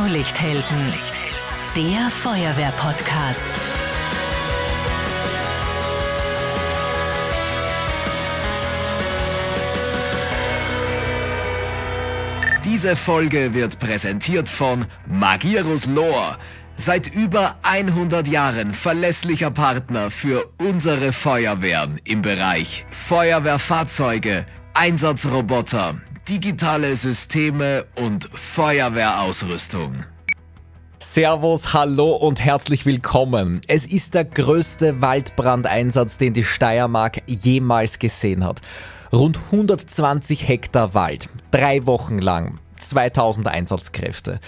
Blaulichthelden, der Feuerwehr-Podcast. Diese Folge wird präsentiert von Magirus Lohr. Seit über 100 Jahren verlässlicher Partner für unsere Feuerwehren im Bereich Feuerwehrfahrzeuge, Einsatzroboter, digitale Systeme und Feuerwehrausrüstung. Servus, hallo und herzlich willkommen. Es ist der größte Waldbrandeinsatz, den die Steiermark jemals gesehen hat. Rund 120 Hektar Wald, drei Wochen lang, 2000 Einsatzkräfte.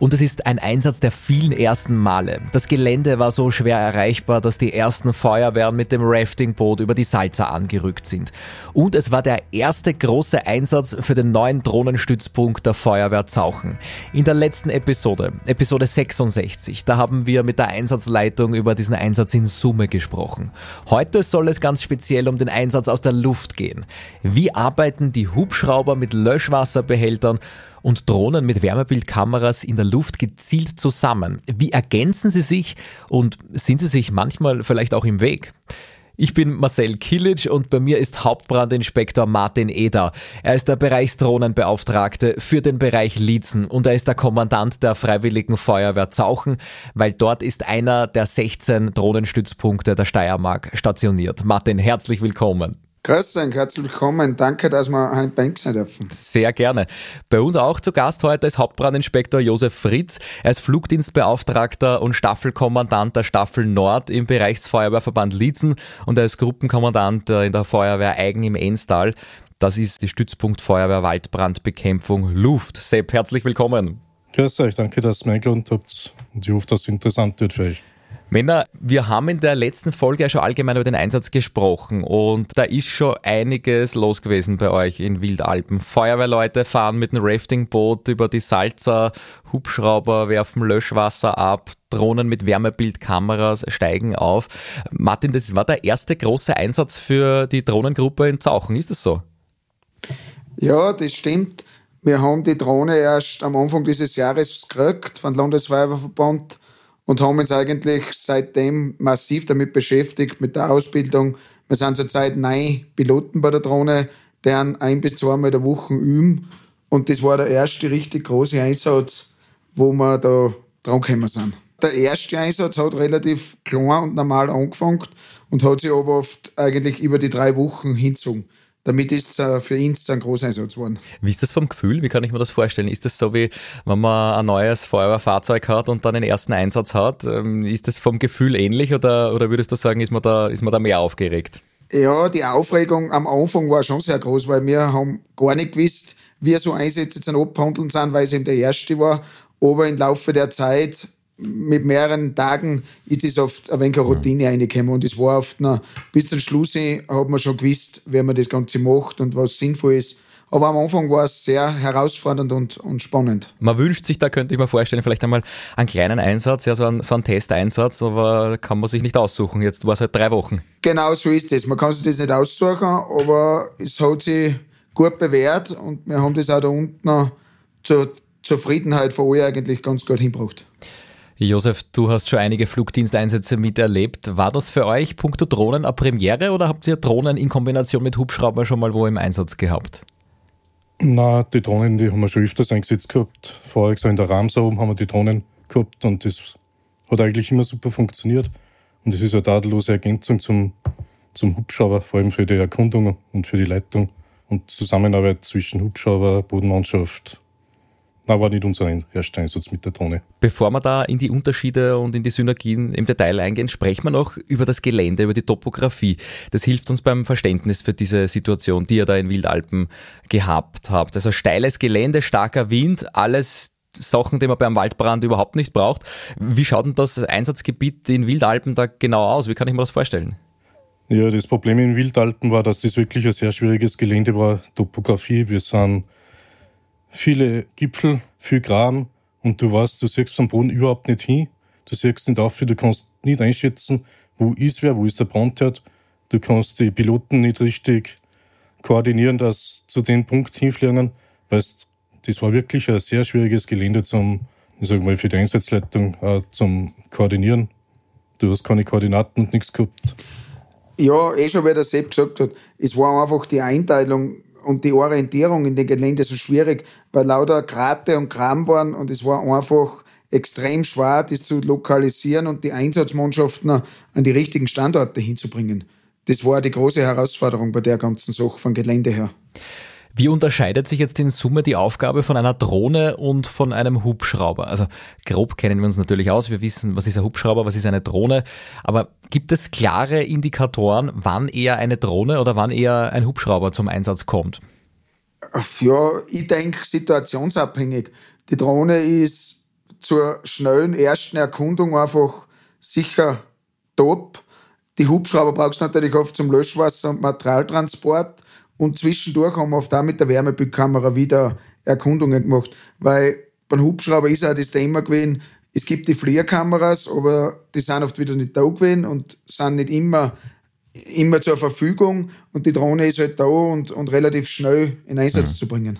Und es ist ein Einsatz der vielen ersten Male. Das Gelände war so schwer erreichbar, dass die ersten Feuerwehren mit dem Raftingboot über die Salza angerückt sind. Und es war der erste große Einsatz für den neuen Drohnenstützpunkt der Feuerwehr Zauchen. In der letzten Episode, Episode 66, da haben wir mit der Einsatzleitung über diesen Einsatz in Summe gesprochen. Heute soll es ganz speziell um den Einsatz aus der Luft gehen. Wie arbeiten die Hubschrauber mit Löschwasserbehältern und Drohnen mit Wärmebildkameras in der Luft gezielt zusammen. Wie ergänzen sie sich und sind sie sich manchmal vielleicht auch im Weg? Ich bin Marcel Kilic und bei mir ist Hauptbrandinspektor Martin Eder. Er ist der Bereichsdrohnenbeauftragte für den Bereich Liezen und er ist der Kommandant der Freiwilligen Feuerwehr Zauchen, weil dort ist einer der 16 Drohnenstützpunkte der Steiermark stationiert. Martin, herzlich willkommen. Grüß euch, herzlich willkommen. Danke, dass wir heute bei Ihnen dürfen. Sehr gerne. Bei uns auch zu Gast heute ist Hauptbrandinspektor Josef Fritz. Er ist Flugdienstbeauftragter und Staffelkommandant der Staffel Nord im Bereichsfeuerwehrverband Lietzen und er ist Gruppenkommandant äh, in der Feuerwehr Eigen im Enstal. Das ist die Stützpunkt Feuerwehr Waldbrandbekämpfung Luft. Sepp, herzlich willkommen. Grüß euch, danke, dass ihr mich habt und ich hoffe, dass es interessant wird für euch. Männer, wir haben in der letzten Folge ja schon allgemein über den Einsatz gesprochen und da ist schon einiges los gewesen bei euch in Wildalpen. Feuerwehrleute fahren mit einem Raftingboot über die Salzer, Hubschrauber werfen Löschwasser ab, Drohnen mit Wärmebildkameras steigen auf. Martin, das war der erste große Einsatz für die Drohnengruppe in Zauchen, ist das so? Ja, das stimmt. Wir haben die Drohne erst am Anfang dieses Jahres gekriegt von Landesfeuerwehrverband und haben uns eigentlich seitdem massiv damit beschäftigt, mit der Ausbildung. Wir sind zurzeit neun Piloten bei der Drohne, deren ein bis zweimal der Woche üben. Und das war der erste richtig große Einsatz, wo wir da dran gekommen sind. Der erste Einsatz hat relativ klein und normal angefangen und hat sich aber oft eigentlich über die drei Wochen hinzogen damit ist äh, für ihn ein Großeinsatz geworden. Wie ist das vom Gefühl? Wie kann ich mir das vorstellen? Ist das so wie, wenn man ein neues Feuerwehrfahrzeug hat und dann den ersten Einsatz hat? Ähm, ist das vom Gefühl ähnlich oder, oder würdest du sagen, ist man, da, ist man da mehr aufgeregt? Ja, die Aufregung am Anfang war schon sehr groß, weil wir haben gar nicht gewusst, wie so Einsätze zu abhandeln sind, weil es eben der erste war. Aber im Laufe der Zeit mit mehreren Tagen ist es oft ein wenig eine Routine ja. reingekommen. Und es war oft noch, bis zum Schluss hat man schon gewusst, wie man das Ganze macht und was sinnvoll ist. Aber am Anfang war es sehr herausfordernd und, und spannend. Man wünscht sich, da könnte ich mir vorstellen, vielleicht einmal einen kleinen Einsatz, ja, so einen, so einen Testeinsatz, aber kann man sich nicht aussuchen. Jetzt war es halt drei Wochen. Genau so ist es. Man kann sich das nicht aussuchen, aber es hat sich gut bewährt und wir haben das auch da unten zur Zufriedenheit von euch eigentlich ganz gut hinbracht. Josef, du hast schon einige Flugdiensteinsätze miterlebt. War das für euch punkto Drohnen eine Premiere oder habt ihr Drohnen in Kombination mit Hubschrauber schon mal wo im Einsatz gehabt? Na, die Drohnen, die haben wir schon öfters eingesetzt gehabt. Vorher so in der Ramsa oben haben wir die Drohnen gehabt und das hat eigentlich immer super funktioniert. Und es ist eine tadellose Ergänzung zum, zum Hubschrauber, vor allem für die Erkundung und für die Leitung und Zusammenarbeit zwischen Hubschrauber, Bodenmannschaft Nein, war nicht unser Herstelleinsatz mit der Drohne. Bevor wir da in die Unterschiede und in die Synergien im Detail eingehen, sprechen wir noch über das Gelände, über die Topografie. Das hilft uns beim Verständnis für diese Situation, die ihr da in Wildalpen gehabt habt. Also steiles Gelände, starker Wind, alles Sachen, die man beim Waldbrand überhaupt nicht braucht. Wie schaut denn das Einsatzgebiet in Wildalpen da genau aus? Wie kann ich mir das vorstellen? Ja, das Problem in Wildalpen war, dass das wirklich ein sehr schwieriges Gelände war, Topografie. Wir sind viele Gipfel, viel Kram und du weißt, du siehst vom Boden überhaupt nicht hin, du siehst nicht auf, du kannst nicht einschätzen, wo ist wer, wo ist der Brandherd, du kannst die Piloten nicht richtig koordinieren, dass zu dem Punkt hinfliegen, weil das war wirklich ein sehr schwieriges Gelände zum, ich sag mal, für die Einsatzleitung äh, zum Koordinieren. Du hast keine Koordinaten und nichts gehabt. Ja, eh schon, wie der Sepp gesagt hat, es war einfach die Einteilung und die Orientierung in dem Gelände so schwierig, weil lauter Grate und Kram waren und es war einfach extrem schwer, das zu lokalisieren und die Einsatzmannschaften an die richtigen Standorte hinzubringen. Das war die große Herausforderung bei der ganzen Sache vom Gelände her. Wie unterscheidet sich jetzt in Summe die Aufgabe von einer Drohne und von einem Hubschrauber? Also grob kennen wir uns natürlich aus, wir wissen, was ist ein Hubschrauber, was ist eine Drohne, aber gibt es klare Indikatoren, wann eher eine Drohne oder wann eher ein Hubschrauber zum Einsatz kommt? Ja, ich denke situationsabhängig. Die Drohne ist zur schnellen ersten Erkundung einfach sicher top. Die Hubschrauber brauchst du natürlich oft zum Löschwasser und Materialtransport. Und zwischendurch haben wir oft auch mit der Wärmebildkamera wieder Erkundungen gemacht, weil beim Hubschrauber ist auch das Thema gewesen, es gibt die Fliegerkameras, aber die sind oft wieder nicht da gewesen und sind nicht immer, immer zur Verfügung. Und die Drohne ist halt da und, und relativ schnell in Einsatz mhm. zu bringen.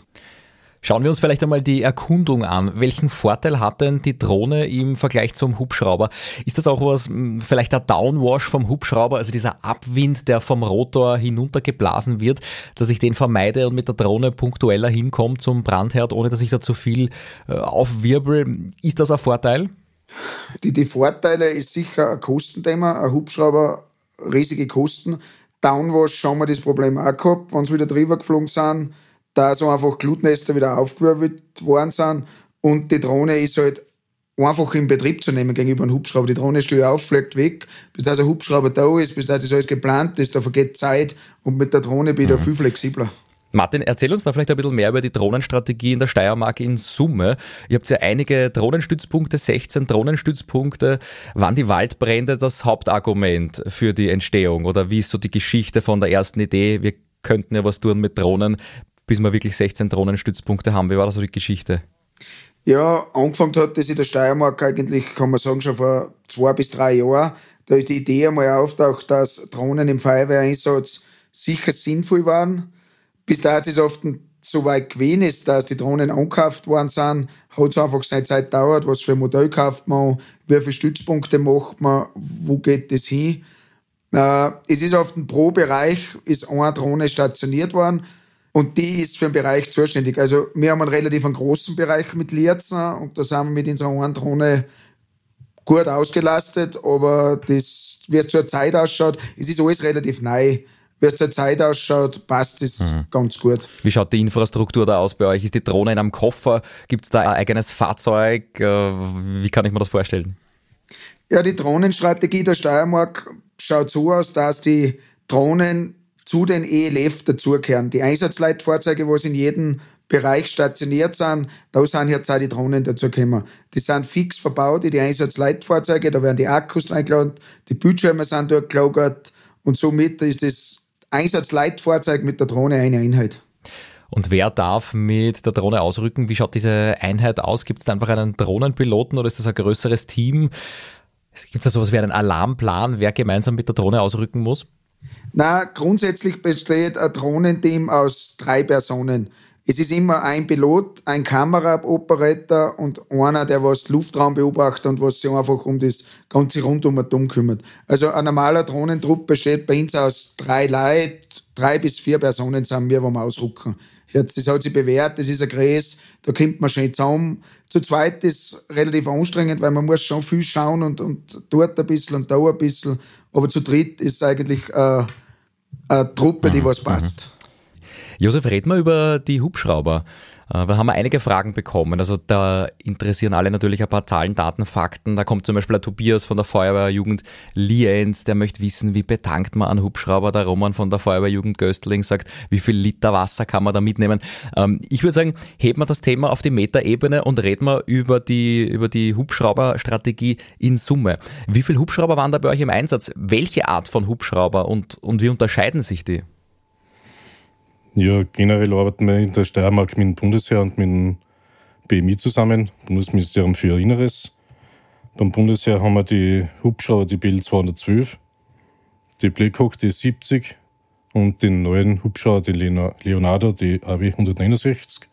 Schauen wir uns vielleicht einmal die Erkundung an. Welchen Vorteil hat denn die Drohne im Vergleich zum Hubschrauber? Ist das auch was, hm, vielleicht der Downwash vom Hubschrauber, also dieser Abwind, der vom Rotor hinuntergeblasen wird, dass ich den vermeide und mit der Drohne punktueller hinkomme zum Brandherd, ohne dass ich da zu viel äh, aufwirbel? Ist das ein Vorteil? Die, die Vorteile ist sicher ein Kostenthema. Ein Hubschrauber, riesige Kosten. Downwash, schauen wir das Problem auch gehabt, wenn sie wieder drüber geflogen sind da so einfach Glutnester wieder aufgewirbelt worden sind und die Drohne ist halt einfach in Betrieb zu nehmen gegenüber einem Hubschrauber. Die Drohne steht auf, fliegt weg, bis dass ein Hubschrauber da ist, bis dass das alles geplant ist, da vergeht Zeit und mit der Drohne bin ich mhm. da viel flexibler. Martin, erzähl uns da vielleicht ein bisschen mehr über die Drohnenstrategie in der Steiermark in Summe. Ihr habt ja einige Drohnenstützpunkte, 16 Drohnenstützpunkte. Waren die Waldbrände das Hauptargument für die Entstehung? Oder wie ist so die Geschichte von der ersten Idee, wir könnten ja was tun mit Drohnen, bis wir wirklich 16 Drohnenstützpunkte haben. Wie war das so die Geschichte? Ja, angefangen hat das in der Steiermark eigentlich, kann man sagen, schon vor zwei bis drei Jahren. Da ist die Idee einmal auftaucht, dass Drohnen im Feuerwehreinsatz sicher sinnvoll waren. Bis dahin ist es oft so weit gewesen ist, dass die Drohnen angekauft worden sind, hat es einfach seine Zeit gedauert, was für ein Modell kauft man, wie viele Stützpunkte macht man, wo geht das hin. Äh, es ist oft Pro-Bereich, ist eine Drohne stationiert worden, und die ist für den Bereich zuständig. Also wir haben einen relativ großen Bereich mit Lierzner und da sind wir mit unserer einen Drohne gut ausgelastet, aber das, wie es zur Zeit ausschaut, es ist alles relativ neu. Wie es zur Zeit ausschaut, passt es mhm. ganz gut. Wie schaut die Infrastruktur da aus bei euch? Ist die Drohne in einem Koffer? Gibt es da ein eigenes Fahrzeug? Äh, wie kann ich mir das vorstellen? Ja, die Drohnenstrategie der Steiermark schaut so aus, dass die Drohnen zu den ELF dazugehören. Die Einsatzleitfahrzeuge, was in jedem Bereich stationiert sind, da sind jetzt auch die Drohnen dazugekommen. Die sind fix verbaut in die Einsatzleitfahrzeuge, da werden die Akkus reingeladen, die Bildschirme sind dort gelagert und somit ist das Einsatzleitfahrzeug mit der Drohne eine Einheit. Und wer darf mit der Drohne ausrücken? Wie schaut diese Einheit aus? Gibt es da einfach einen Drohnenpiloten oder ist das ein größeres Team? Gibt es da sowas wie einen Alarmplan, wer gemeinsam mit der Drohne ausrücken muss? Na, grundsätzlich besteht ein Drohnenteam aus drei Personen. Es ist immer ein Pilot, ein Kameraoperator und einer, der was Luftraum beobachtet und was sich einfach um das ganze Rundum kümmert. Also ein normaler Drohnentrupp besteht bei uns aus drei Leuten, drei bis vier Personen sind wir, wo wir ausrücken. Jetzt, das hat sich bewährt, das ist ein Gräs, da kommt man schön zusammen. Zu zweit ist relativ anstrengend, weil man muss schon viel schauen und, und dort ein bisschen und da ein bisschen. Aber zu dritt ist eigentlich äh, eine Truppe, die mhm. was passt. Mhm. Josef, red mal über die Hubschrauber. Äh, wir haben einige Fragen bekommen. Also da interessieren alle natürlich ein paar Zahlen, Daten, Fakten. Da kommt zum Beispiel der Tobias von der Feuerwehrjugend Lienz, der möchte wissen, wie betankt man einen Hubschrauber. Der Roman von der Feuerwehrjugend Göstling sagt, wie viel Liter Wasser kann man da mitnehmen. Ähm, ich würde sagen, heben wir das Thema auf die Metaebene und reden wir über die, über die Hubschrauberstrategie in Summe. Wie viele Hubschrauber waren da bei euch im Einsatz? Welche Art von Hubschrauber und, und wie unterscheiden sich die? Ja, generell arbeiten wir in der Steiermark mit dem Bundesheer und mit dem BMI zusammen, Bundesministerium für Inneres. Beim Bundesheer haben wir die Hubschrauber, die BL 212, die Blackhawk, die 70 und den neuen Hubschrauber, den Leonardo, die AW 169.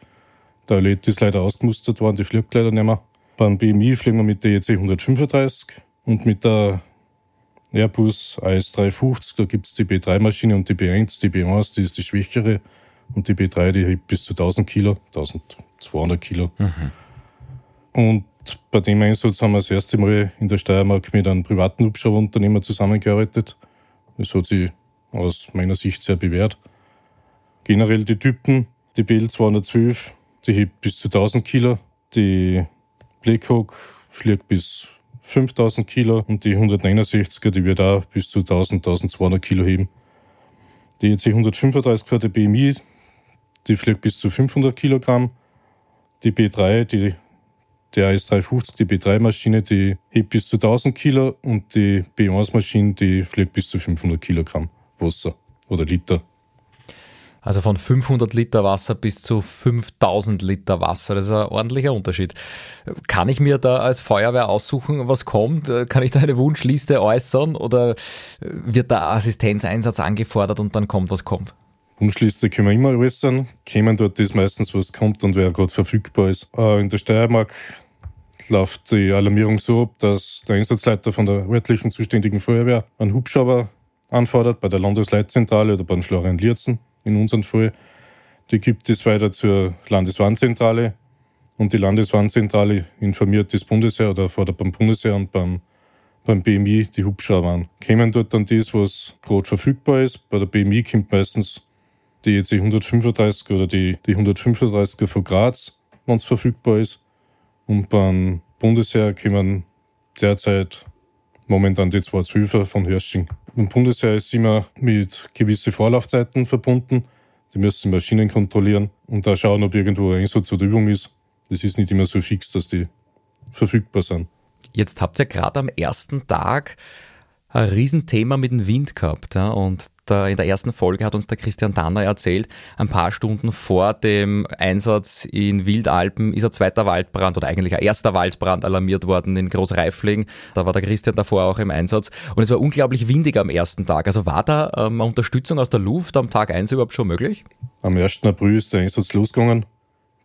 Der Alet ist leider ausgemustert worden, die fliegt leider nicht mehr. Beim BMI fliegen wir mit der EC 135 und mit der Airbus AS350, da gibt es die B3-Maschine und die B1, die B1, die ist die schwächere und die B3, die hebt bis zu 1000 Kilo, 1200 Kilo. Mhm. Und bei dem Einsatz haben wir das erste Mal in der Steiermark mit einem privaten Hubschrauberunternehmer zusammengearbeitet. Das hat sich aus meiner Sicht sehr bewährt. Generell die Typen, die BL 212, die hebt bis zu 1000 Kilo, die Blackhawk fliegt bis 5000 Kilo und die 169er, die wird auch bis zu 1000, 1200 Kilo heben. Die EC 135 für die BMI, die fliegt bis zu 500 Kilogramm. Die B3, die der AS350, die B3-Maschine, die hebt bis zu 1000 Kilo und die B1-Maschine, die fliegt bis zu 500 Kilogramm Wasser oder Liter. Also von 500 Liter Wasser bis zu 5000 Liter Wasser. Das ist ein ordentlicher Unterschied. Kann ich mir da als Feuerwehr aussuchen, was kommt? Kann ich da eine Wunschliste äußern oder wird da Assistenzeinsatz angefordert und dann kommt, was kommt? Wunschliste können wir immer äußern. Kämen dort ist meistens, was kommt und wer gerade verfügbar ist. Äh, in der Steiermark läuft die Alarmierung so ab, dass der Einsatzleiter von der örtlichen zuständigen Feuerwehr einen Hubschrauber anfordert bei der Landesleitzentrale oder beim Florian Lierzen in unserem Fall, die gibt es weiter zur Landeswarnzentrale und die Landeswarnzentrale informiert das Bundesheer oder fordert beim Bundesheer und beim, beim BMI die Hubschrauber an. Kämen dort dann das, was gerade verfügbar ist. Bei der BMI kommt meistens die EC 135 oder die, die 135er von Graz, wenn es verfügbar ist. Und beim Bundesheer kommen derzeit momentan die 212er von Hörsching. Im Bundesheer ist immer mit gewissen Vorlaufzeiten verbunden. Die müssen Maschinen kontrollieren und da schauen, ob irgendwo ein Einsatz oder Übung ist. Das ist nicht immer so fix, dass die verfügbar sind. Jetzt habt ihr gerade am ersten Tag ein Riesenthema mit dem Wind gehabt. Ja? Und der, äh, in der ersten Folge hat uns der Christian Danner erzählt, ein paar Stunden vor dem Einsatz in Wildalpen ist ein zweiter Waldbrand oder eigentlich ein erster Waldbrand alarmiert worden in Großreifling. Da war der Christian davor auch im Einsatz. Und es war unglaublich windig am ersten Tag. Also war da ähm, Unterstützung aus der Luft am Tag 1 überhaupt schon möglich? Am 1. April ist der Einsatz losgegangen.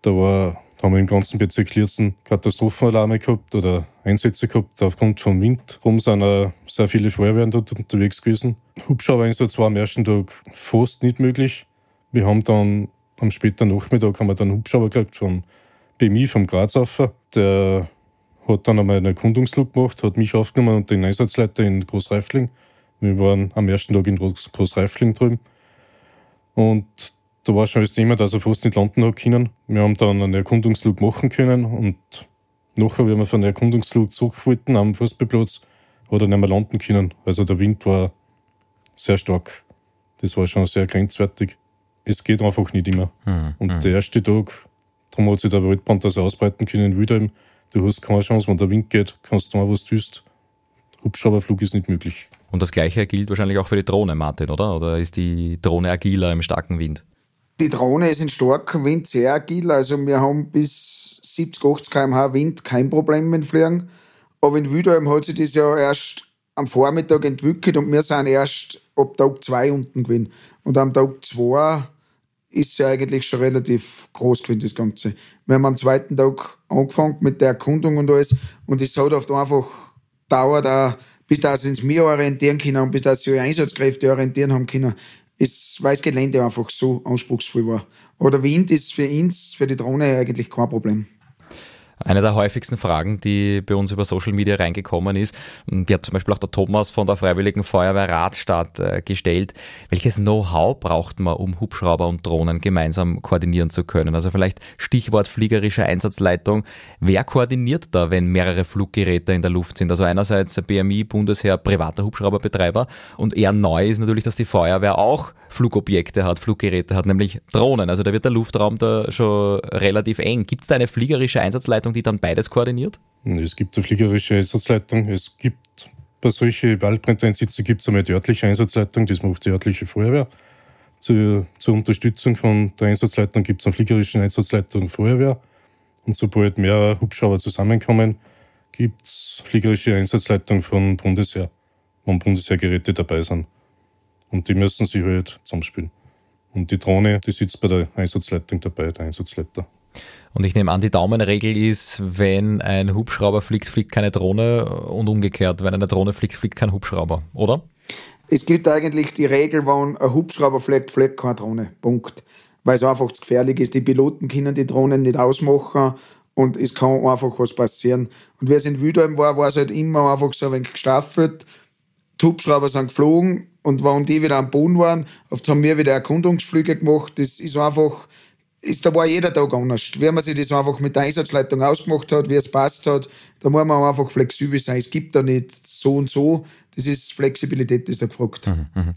Da war da haben wir im ganzen Bezirk Schlierzen Katastrophenalarme gehabt oder Einsätze gehabt. Aufgrund vom Wind rum sind auch sehr viele Feuerwehren dort unterwegs gewesen. Hubschrauber-Einsatz war am ersten Tag fast nicht möglich. Wir haben dann am späten Nachmittag haben wir dann Hubschrauber gekriegt vom BMI, vom Grazaffer. Der hat dann einmal einen Erkundungsflug gemacht, hat mich aufgenommen und den Einsatzleiter in Großreifling. Wir waren am ersten Tag in Großreifling drüben. Und da war schon alles Thema, dass er fast nicht landen hat können. Wir haben dann einen Erkundungsflug machen können und nachher, wie wir von einem Erkundungsflug zurück wollten am Fußballplatz, hat er nicht mehr landen können. Also der Wind war sehr stark. Das war schon sehr grenzwertig. Es geht einfach nicht immer. Hm, und hm. der erste Tag, darum hat sich der Waldbrand das ausbreiten können, wieder eben, du hast keine Chance, wenn der Wind geht, kannst du mal was tust. Hubschrauberflug ist nicht möglich. Und das Gleiche gilt wahrscheinlich auch für die Drohne, Martin, oder? Oder ist die Drohne agiler im starken Wind? Die Drohne ist in starkem Wind sehr agil, also wir haben bis 70, 80 km/h Wind kein Problem mit dem Fliegen. Aber in Wildalm hat sich das ja erst am Vormittag entwickelt und wir sind erst ab Tag 2 unten gewesen. Und am Tag 2 ist ja eigentlich schon relativ groß gewesen, das Ganze. Wir haben am zweiten Tag angefangen mit der Erkundung und alles und es hat oft einfach dauert auch, bis das ins Meer orientieren können und bis sie ihre Einsatzkräfte orientieren haben können es, weil das Gelände einfach so anspruchsvoll war. Aber der Wind ist für uns, für die Drohne eigentlich kein Problem eine der häufigsten Fragen, die bei uns über Social Media reingekommen ist. die hat zum Beispiel auch der Thomas von der Freiwilligen Feuerwehr Radstadt äh, gestellt. Welches Know-how braucht man, um Hubschrauber und Drohnen gemeinsam koordinieren zu können? Also vielleicht Stichwort fliegerische Einsatzleitung. Wer koordiniert da, wenn mehrere Fluggeräte in der Luft sind? Also einerseits BMI, Bundesheer, privater Hubschrauberbetreiber. Und eher neu ist natürlich, dass die Feuerwehr auch Flugobjekte hat, Fluggeräte hat, nämlich Drohnen. Also da wird der Luftraum da schon relativ eng. Gibt es da eine fliegerische Einsatzleitung? Flugleitung, die dann beides koordiniert? Es gibt eine fliegerische Einsatzleitung, es gibt bei solchen Waldbrandeinsätzen gibt es einmal die örtliche Einsatzleitung, das macht die örtliche Feuerwehr. Zur, zur Unterstützung von der Einsatzleitung gibt es eine fliegerische Einsatzleitung Feuerwehr. Und sobald mehr Hubschrauber zusammenkommen, gibt es fliegerische Einsatzleitung von Bundesheer, wo Bundesheergeräte dabei sind. Und die müssen sich halt zusammenspielen. Und die Drohne, die sitzt bei der Einsatzleitung dabei, der Einsatzleiter. Und ich nehme an, die Daumenregel ist, wenn ein Hubschrauber fliegt, fliegt keine Drohne und umgekehrt. Wenn eine Drohne fliegt, fliegt kein Hubschrauber, oder? Es gilt eigentlich die Regel, wenn ein Hubschrauber fliegt, fliegt keine Drohne. Punkt. Weil es einfach zu gefährlich ist. Die Piloten können die Drohnen nicht ausmachen und es kann einfach was passieren. Und wer es in Wildheim war, war es halt immer einfach so ein wenig gestaffelt. Die Hubschrauber sind geflogen und wenn die wieder am Boden waren, oft haben wir wieder Erkundungsflüge gemacht. Das ist einfach ist, da war jeder Tag anders. Wie man sich das einfach mit der Einsatzleitung ausgemacht hat, wie es passt hat, da muss man einfach flexibel sein. Es gibt da nicht so und so. Das ist Flexibilität, das da gefragt. Mhm, mh.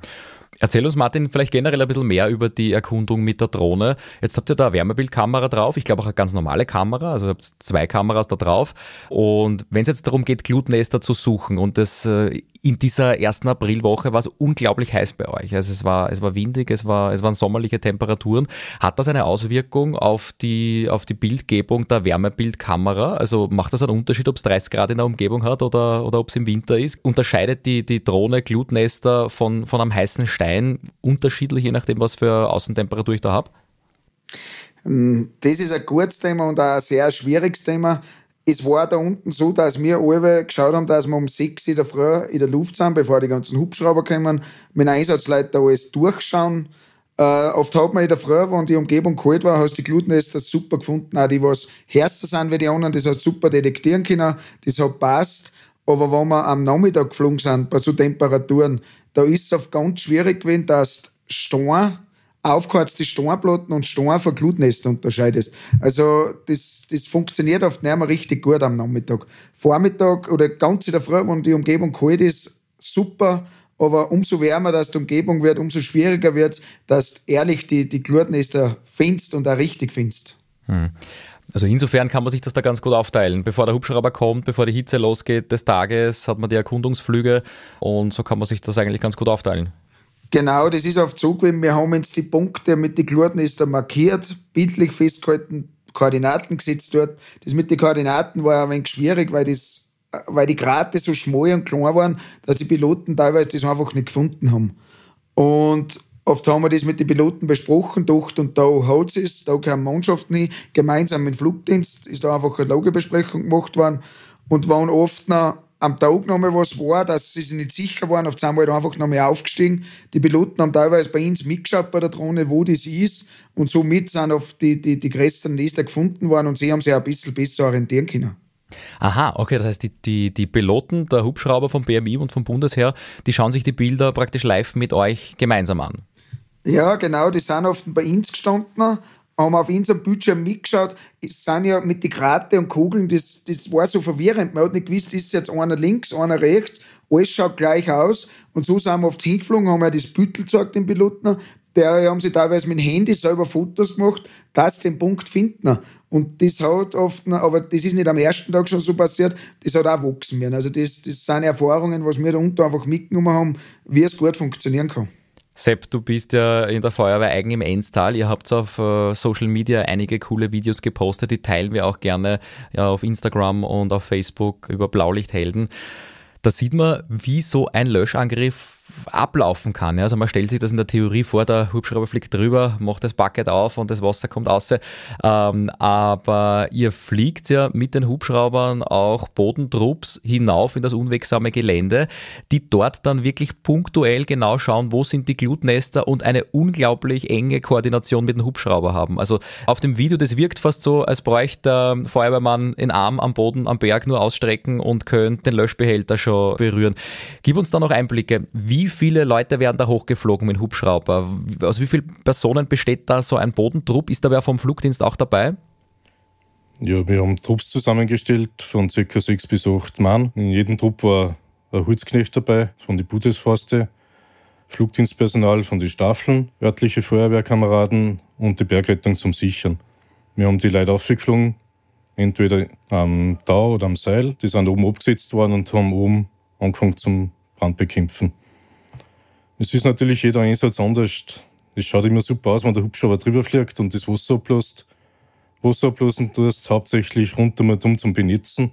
Erzähl uns, Martin, vielleicht generell ein bisschen mehr über die Erkundung mit der Drohne. Jetzt habt ihr da eine Wärmebildkamera drauf, ich glaube auch eine ganz normale Kamera, also ihr habt zwei Kameras da drauf. Und wenn es jetzt darum geht, Glutnester zu suchen und das äh, in dieser ersten Aprilwoche war es unglaublich heiß bei euch. Also es war, es war windig, es, war, es waren sommerliche Temperaturen. Hat das eine Auswirkung auf die, auf die Bildgebung der Wärmebildkamera? Also macht das einen Unterschied, ob es 30 Grad in der Umgebung hat oder, oder ob es im Winter ist? Unterscheidet die, die Drohne Glutnester von, von einem heißen Stein unterschiedlich, je nachdem, was für Außentemperatur ich da habe? Das ist ein gutes Thema und auch ein sehr schwieriges Thema es war da unten so, dass wir alle geschaut haben, dass wir um sechs in der Früh in der Luft sind, bevor die ganzen Hubschrauber kommen, mit Einsatzleuten da alles durchschauen. Äh, oft hat man in der Früh, wenn die Umgebung kalt war, hast du die Glutnester super gefunden. Auch die, was härter sind wie die anderen, das hast super detektieren können, das hat passt. Aber wenn wir am Nachmittag geflogen sind, bei so Temperaturen, da ist es oft ganz schwierig gewesen, dass du Stein aufgeheizte Steinplatten und Stein von Glutnester unterscheidest. Also das, das funktioniert oft nicht mehr richtig gut am Nachmittag. Vormittag oder ganz in der Früh, wenn die Umgebung kalt ist, super. Aber umso wärmer dass die Umgebung wird, umso schwieriger wird es, dass du ehrlich die, die Glutnester findest und auch richtig findest. Hm. Also insofern kann man sich das da ganz gut aufteilen. Bevor der Hubschrauber kommt, bevor die Hitze losgeht des Tages, hat man die Erkundungsflüge und so kann man sich das eigentlich ganz gut aufteilen. Genau, das ist auf Zugwim. Wir haben jetzt die Punkte mit den Glurdenisten markiert, bildlich festgehalten, Koordinaten gesetzt dort. Das mit den Koordinaten war ein wenig schwierig, weil, das, weil die Grate so schmal und klein waren, dass die Piloten teilweise das einfach nicht gefunden haben. Und oft haben wir das mit den Piloten besprochen, dacht und da hat es, da kann Mannschaft hin. Gemeinsam mit dem Flugdienst ist da einfach eine Lagebesprechung gemacht worden und waren oft noch am Tag nochmal was war, dass sie sich nicht sicher waren. Auf einmal halt einfach nochmal aufgestiegen. Die Piloten haben teilweise bei uns mitgeschaut bei der Drohne, wo das ist. Und somit sind auf die, die, die größten Nester gefunden worden und sie haben sich ein bisschen besser orientieren können. Aha, okay, das heißt, die, die, die Piloten der Hubschrauber vom BMI und vom Bundesheer, die schauen sich die Bilder praktisch live mit euch gemeinsam an. Ja, genau, die sind oft bei uns gestanden haben wir auf unserem Bildschirm mitgeschaut, es sind ja mit den Grate und Kugeln, das, das war so verwirrend. Man hat nicht gewusst, ist jetzt einer links, einer rechts, alles schaut gleich aus. Und so sind wir oft hingeflogen, haben ja das Büttel gezeigt, den Piloten, der haben sie teilweise mit dem Handy selber Fotos gemacht, dass den Punkt finden. Und das hat oft, aber das ist nicht am ersten Tag schon so passiert, das hat auch wachsen werden. Also das, das sind Erfahrungen, was wir da unten einfach mitgenommen haben, wie es gut funktionieren kann. Sepp, du bist ja in der Feuerwehr Eigen im Enstal. Ihr habt auf äh, Social Media einige coole Videos gepostet. Die teilen wir auch gerne ja, auf Instagram und auf Facebook über Blaulichthelden. Da sieht man, wie so ein Löschangriff ablaufen kann. Also man stellt sich das in der Theorie vor, der Hubschrauber fliegt drüber, macht das Bucket auf und das Wasser kommt raus. Ähm, aber ihr fliegt ja mit den Hubschraubern auch Bodentrupps hinauf in das unwegsame Gelände, die dort dann wirklich punktuell genau schauen, wo sind die Glutnester und eine unglaublich enge Koordination mit dem Hubschrauber haben. Also auf dem Video, das wirkt fast so, als bräuchte der Feuerwehrmann den Arm am Boden, am Berg nur ausstrecken und könnte den Löschbehälter schon berühren. Gib uns da noch Einblicke, wie wie viele Leute werden da hochgeflogen mit Hubschrauber? Aus wie vielen Personen besteht da so ein Bodentrupp? Ist da wer vom Flugdienst auch dabei? Ja, wir haben Trupps zusammengestellt von ca. sechs bis acht Mann. In jedem Trupp war ein Holzknecht dabei von der Budesforste, Flugdienstpersonal von den Staffeln, örtliche Feuerwehrkameraden und die Bergrettung zum Sichern. Wir haben die Leute aufgeflogen, entweder am Tau oder am Seil. Die sind oben abgesetzt worden und haben oben angefangen zum Brandbekämpfen. Es ist natürlich jeder Einsatz anders. Es schaut immer super aus, wenn der Hubschrauber drüber fliegt und das Wasser ablässt. Wasser ablassen tust, hauptsächlich runter rundum zum Benetzen,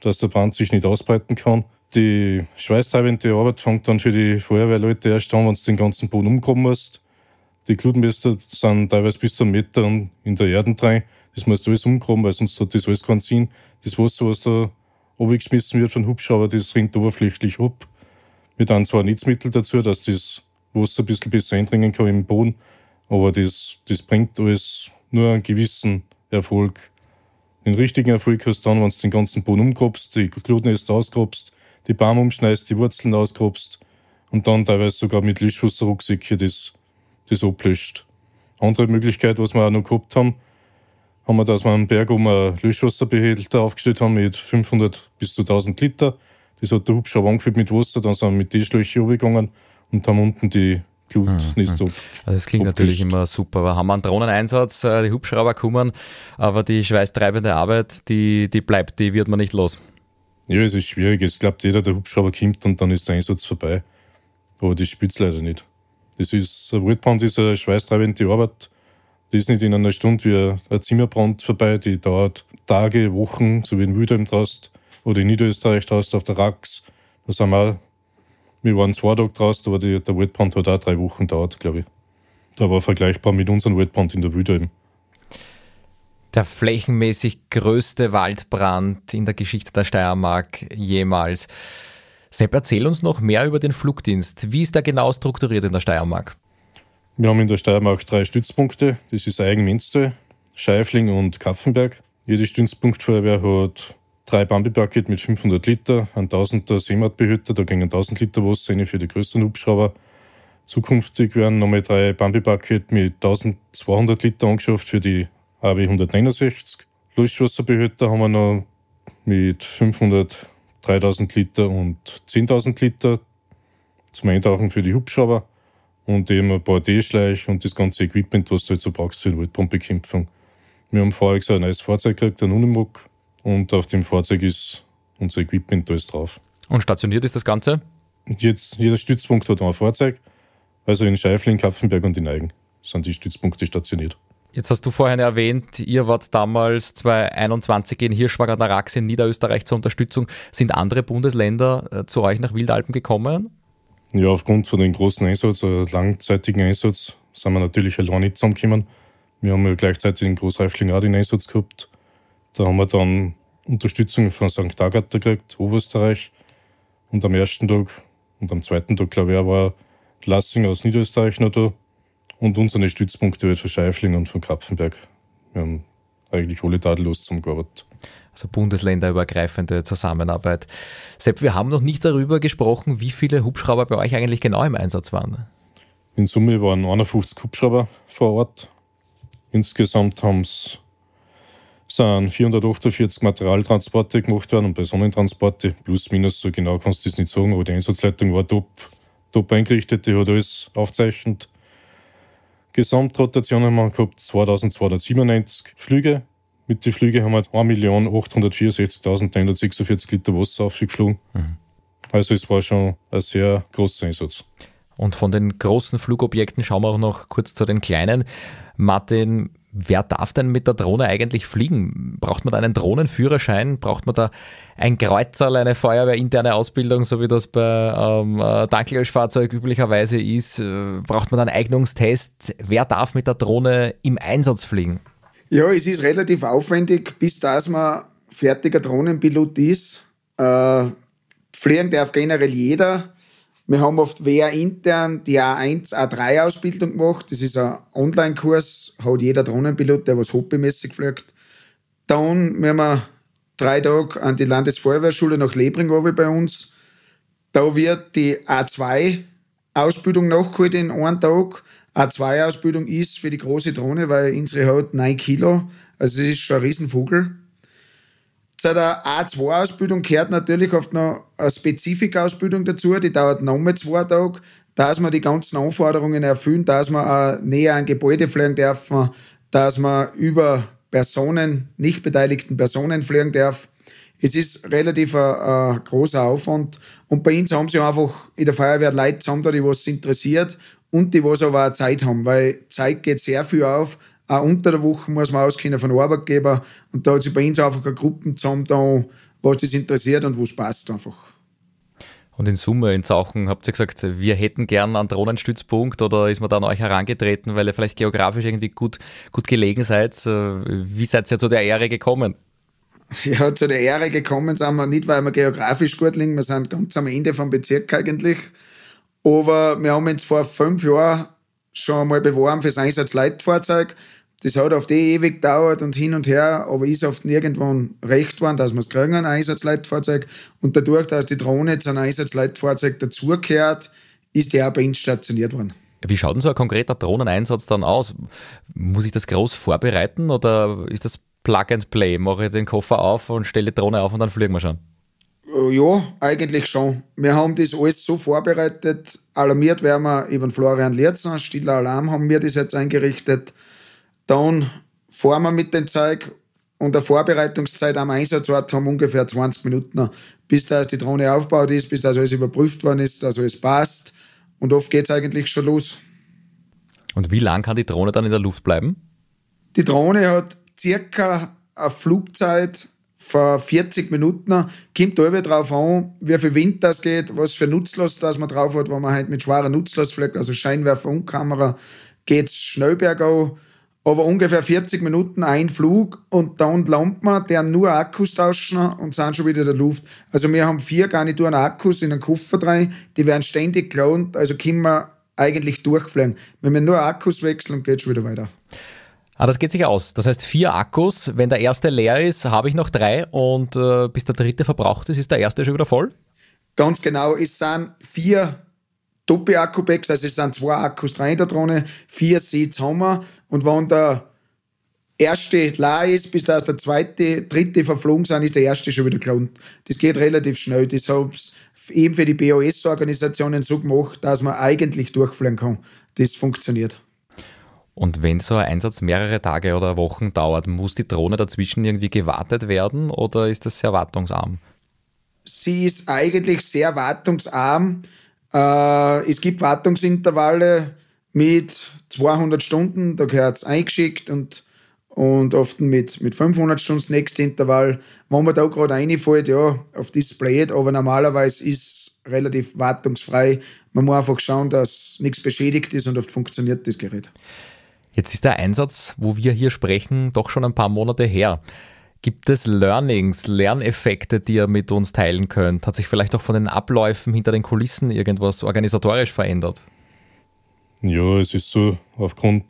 dass der Brand sich nicht ausbreiten kann. Die schweißtreibende Arbeit fängt dann für die Feuerwehrleute erst an, wenn du den ganzen Boden umkommen musst. Die Glutmesser sind teilweise bis zum Meter in der Erde drin. Das musst du alles umgraben, weil sonst hat das alles keinen Sinn. Das Wasser, was da runtergeschmissen wird von Hubschrauber, das ringt oberflächlich ab. Wir dann zwar Nitzmittel dazu, dass das Wasser ein bisschen besser eindringen kann im Boden, aber das, das bringt alles nur einen gewissen Erfolg. Den richtigen Erfolg hast du dann, wenn du den ganzen Boden umgrabst, die Glutnäste ausgrabst, die Bäume umschneißt, die Wurzeln ausgrabst und dann teilweise sogar mit Löschwasserrucksäcke das, das ablöscht. Andere Möglichkeit, was wir auch noch gehabt haben, haben wir, dass wir am Berg um einen Löschwasserbehälter aufgestellt haben mit 500 bis zu 1000 Liter das hat der Hubschrauber angefüllt mit Wasser, dann sind wir mit Tischlöchern übergegangen und haben unten die Glut nicht so. Also das klingt natürlich immer super. Wir haben einen Drohneneinsatz, äh, die Hubschrauber kommen, aber die schweißtreibende Arbeit, die, die bleibt, die wird man nicht los. Ja, es ist schwierig. Es glaubt jeder, der Hubschrauber kommt und dann ist der Einsatz vorbei. Aber das spielt es leider nicht. Das ist, ein Waldbrand ist eine schweißtreibende Arbeit. Die ist nicht in einer Stunde wie ein Zimmerbrand vorbei. Die dauert Tage, Wochen, so wie ein Wildheim draußen. Oder in Niederösterreich draußen auf der Rax. Das haben wir wir waren zwei Tage draußen, aber die, der Wildbrand hat auch drei Wochen gedauert, glaube ich. Da war vergleichbar mit unserem Wildbrand in der Wüde eben. Der flächenmäßig größte Waldbrand in der Geschichte der Steiermark jemals. Sepp, erzähl uns noch mehr über den Flugdienst. Wie ist der genau strukturiert in der Steiermark? Wir haben in der Steiermark drei Stützpunkte. Das ist Eigenminste, Minste, Scheifling und Kapfenberg. Jede Stützpunktfeuerwehr hat drei Bambi-Bucket mit 500 Liter, ein 1000er Seemat-Behütter, da gingen 1000 Liter Wasser rein für die größeren Hubschrauber. Zukünftig werden nochmal drei Bambi-Bucket mit 1200 Liter angeschafft für die AW 169. Löschwasserbehälter haben wir noch mit 500, 3000 Liter und 10.000 Liter zum Eintauchen für die Hubschrauber und eben ein paar D-Schleich und das ganze Equipment, was du jetzt so brauchst für die Waldbrandbekämpfung. Wir haben vorher gesagt, ein neues Fahrzeug gekriegt, ein Unimog, und auf dem Fahrzeug ist unser Equipment, da drauf. Und stationiert ist das Ganze? jetzt, jeder Stützpunkt hat ein Fahrzeug. Also in Scheifling, Kapfenberg und in Eigen sind die Stützpunkte stationiert. Jetzt hast du vorhin erwähnt, ihr wart damals 2021 in Hirschwag an der Rax in Niederösterreich zur Unterstützung. Sind andere Bundesländer äh, zu euch nach Wildalpen gekommen? Ja, aufgrund von dem großen Einsatz, äh, langzeitigen Einsatz, sind wir natürlich allein nicht zusammengekommen. Wir haben ja gleichzeitig in Großreifling auch den Einsatz gehabt. Da haben wir dann Unterstützung von St. Agatha gekriegt, Oberösterreich. Und am ersten Tag und am zweiten Tag, glaube ich, war Lassing aus Niederösterreich noch da. Und unsere Stützpunkte wird halt von Scheifling und von Kapfenberg. Wir haben eigentlich alle tadellos zusammengearbeitet. Also bundesländerübergreifende Zusammenarbeit. Sepp, wir haben noch nicht darüber gesprochen, wie viele Hubschrauber bei euch eigentlich genau im Einsatz waren. In Summe waren 51 Hubschrauber vor Ort. Insgesamt haben es sind 448 Materialtransporte gemacht worden und Personentransporte, plus minus, so genau kannst du es nicht sagen, aber die Einsatzleitung war top, top eingerichtet, die hat alles aufzeichnet. Gesamtrotationen haben wir gehabt 2297 Flüge. Mit den Flügen haben wir 1.864.946 Liter Wasser aufgeflogen. Mhm. Also es war schon ein sehr großer Einsatz. Und von den großen Flugobjekten schauen wir auch noch kurz zu den kleinen. Martin, wer darf denn mit der Drohne eigentlich fliegen? Braucht man da einen Drohnenführerschein? Braucht man da ein Kreuzerl, eine feuerwehrinterne Ausbildung, so wie das bei ähm, Tanklöschfahrzeug äh, üblicherweise ist? Äh, braucht man einen Eignungstest? Wer darf mit der Drohne im Einsatz fliegen? Ja, es ist relativ aufwendig, bis dass man fertiger Drohnenpilot ist. Äh, fliegen darf generell jeder. Wir haben oft wer intern die A1, A3-Ausbildung gemacht. Das ist ein Online-Kurs, hat jeder Drohnenpilot, der was hobbymäßig fliegt. Dann wir haben wir drei Tage an die Landesfeuerwehrschule nach Lebring bei uns. Da wird die A2-Ausbildung nachgeholt in einem Tag. A2-Ausbildung ist für die große Drohne, weil unsere hat 9 Kilo. Also es ist schon ein Riesenvogel seit der A2-Ausbildung gehört natürlich oft noch eine Spezifikausbildung dazu, die dauert noch mal zwei Tage, dass man die ganzen Anforderungen erfüllen, dass man auch näher an Gebäude fliegen darf, dass man über Personen, nicht beteiligten Personen fliegen darf. Es ist relativ ein, äh, ein großer Aufwand und bei uns haben sie einfach in der Feuerwehr Leute zusammen, die was interessiert und die was aber auch Zeit haben, weil Zeit geht sehr viel auf, auch unter der Woche muss man auskennen von Arbeitgeber. Und da hat sich bei uns einfach eine Gruppe zusammengetan, was das interessiert und wo es passt einfach. Und in Summe, in Sachen, habt ihr gesagt, wir hätten gern einen Drohnenstützpunkt oder ist man da an euch herangetreten, weil ihr vielleicht geografisch irgendwie gut, gut gelegen seid? Äh, wie seid ihr zu der Ehre gekommen? Ja, zu der Ehre gekommen sind wir nicht, weil wir geografisch gut liegen, wir sind ganz am Ende vom Bezirk eigentlich. Aber wir haben uns vor fünf Jahren schon mal beworben fürs Einsatzleitfahrzeug. Das hat auf die ewig gedauert und hin und her, aber ist oft irgendwann recht worden, dass wir es kriegen, ein Einsatzleitfahrzeug. Und dadurch, dass die Drohne zu einem Einsatzleitfahrzeug dazugehört, ist die auch bei uns stationiert worden. Wie schaut denn so ein konkreter Drohneneinsatz dann aus? Muss ich das groß vorbereiten oder ist das Plug and Play? Mache ich den Koffer auf und stelle die Drohne auf und dann fliegen wir schon? Äh, ja, eigentlich schon. Wir haben das alles so vorbereitet. Alarmiert werden wir über den Florian Lierzner, stiller Alarm haben wir das jetzt eingerichtet. Dann fahren wir mit dem Zeug und der Vorbereitungszeit am Einsatzort haben ungefähr 20 Minuten, bis da die Drohne aufgebaut ist, bis das alles überprüft worden ist, dass alles passt. Und oft geht es eigentlich schon los. Und wie lange kann die Drohne dann in der Luft bleiben? Die Drohne hat circa eine Flugzeit von 40 Minuten. Kommt alle drauf an, wie viel Wind das geht, was für Nutzlast das man drauf hat, wenn man halt mit schwerer Nutzlast fliegt, also Scheinwerfer und Kamera, geht es schnell bergauf aber ungefähr 40 Minuten ein Flug und dann landet wir, der nur Akkus tauschen und sind schon wieder in der Luft. Also wir haben vier Garnituren Akkus in den Koffer drin, die werden ständig gelohnt, also können wir eigentlich durchfliegen. Wenn wir nur Akkus wechseln, geht schon wieder weiter. Ah, das geht sich aus. Das heißt, vier Akkus. Wenn der erste leer ist, habe ich noch drei und äh, bis der dritte verbraucht ist, ist der erste schon wieder voll? Ganz genau. Es sind vier Doppel-Akku-Packs, also es sind zwei Akkus drin in der Drohne, vier Sitz haben wir. Und wenn der erste leer ist, bis das der zweite, dritte verflogen sind, ist der erste schon wieder gelohnt. Das geht relativ schnell. Das habe ich eben für die BOS-Organisationen so gemacht, dass man eigentlich durchfliegen kann. Das funktioniert. Und wenn so ein Einsatz mehrere Tage oder Wochen dauert, muss die Drohne dazwischen irgendwie gewartet werden oder ist das sehr wartungsarm? Sie ist eigentlich sehr wartungsarm. Äh, es gibt Wartungsintervalle mit 200 Stunden, da gehört es eingeschickt und, und oft mit, mit 500 Stunden das nächste Intervall. Wenn man da gerade reinfällt, ja, auf Display, aber normalerweise ist relativ wartungsfrei. Man muss einfach schauen, dass nichts beschädigt ist und oft funktioniert das Gerät. Jetzt ist der Einsatz, wo wir hier sprechen, doch schon ein paar Monate her. Gibt es Learnings, Lerneffekte, die ihr mit uns teilen könnt? Hat sich vielleicht auch von den Abläufen hinter den Kulissen irgendwas organisatorisch verändert? Ja, es ist so, aufgrund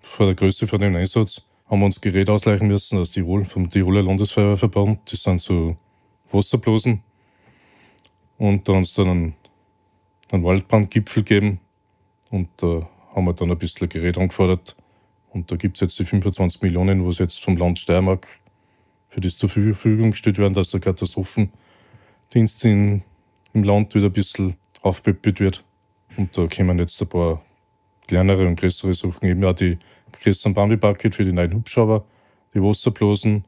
von der Größe von dem Einsatz haben wir uns Gerät ausleichen müssen aus Tirol, vom Tiroler Landesfeuerwehrverband. Das sind so Wasserblosen. Und da haben sie dann einen, einen Waldbrandgipfel gegeben. Und da haben wir dann ein bisschen Gerät angefordert. Und da gibt es jetzt die 25 Millionen, es jetzt vom Land Steiermark für das zur Verfügung gestellt werden, dass der Katastrophendienst in, im Land wieder ein bisschen aufpeppelt wird. Und da kommen jetzt ein paar kleinere und größere Sachen, eben auch die gestern Bambi Bucket für die neuen Hubschrauber, die Wasserblasen.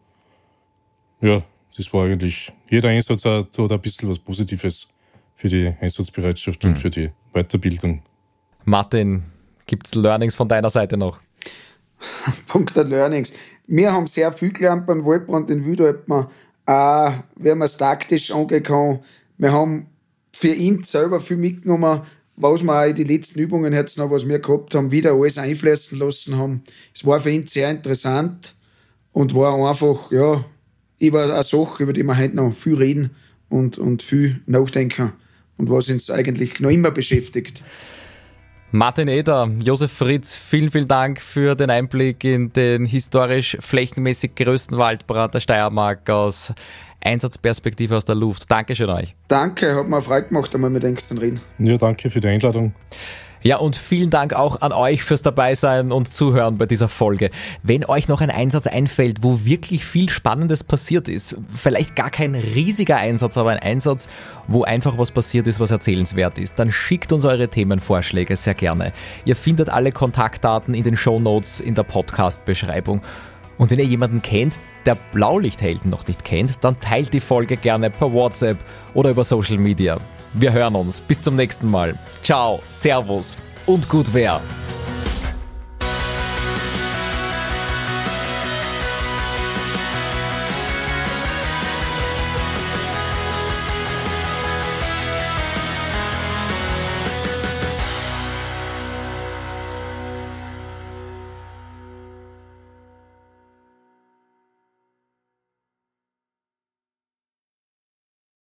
Ja, das war eigentlich jeder Einsatz hat, hat ein bisschen was Positives für die Einsatzbereitschaft mhm. und für die Weiterbildung. Martin, gibt es Learnings von deiner Seite noch? Punkt der Learnings. Wir haben sehr viel gelernt beim Waldbrand in Wiedalpen. Äh, wir haben es taktisch angegangen. Wir haben für ihn selber viel mitgenommen, was wir auch in den letzten Übungen jetzt noch, was wir gehabt haben, wieder alles einfließen lassen haben. Es war für ihn sehr interessant und war einfach, ja, über eine Sache, über die wir heute noch viel reden und, und viel nachdenken und was uns eigentlich noch immer beschäftigt. Martin Eder, Josef Fritz, vielen, vielen Dank für den Einblick in den historisch flächenmäßig größten Waldbrand der Steiermark aus Einsatzperspektive aus der Luft. Dankeschön euch. Danke, hat mir Freude gemacht, einmal mit Ängsten reden. Ja, danke für die Einladung. Ja, und vielen Dank auch an euch fürs Dabeisein und Zuhören bei dieser Folge. Wenn euch noch ein Einsatz einfällt, wo wirklich viel Spannendes passiert ist, vielleicht gar kein riesiger Einsatz, aber ein Einsatz, wo einfach was passiert ist, was erzählenswert ist, dann schickt uns eure Themenvorschläge sehr gerne. Ihr findet alle Kontaktdaten in den Shownotes in der Podcast-Beschreibung. Und wenn ihr jemanden kennt, der Blaulichthelden noch nicht kennt, dann teilt die Folge gerne per WhatsApp oder über Social Media. Wir hören uns. Bis zum nächsten Mal. Ciao, Servus und gut wer.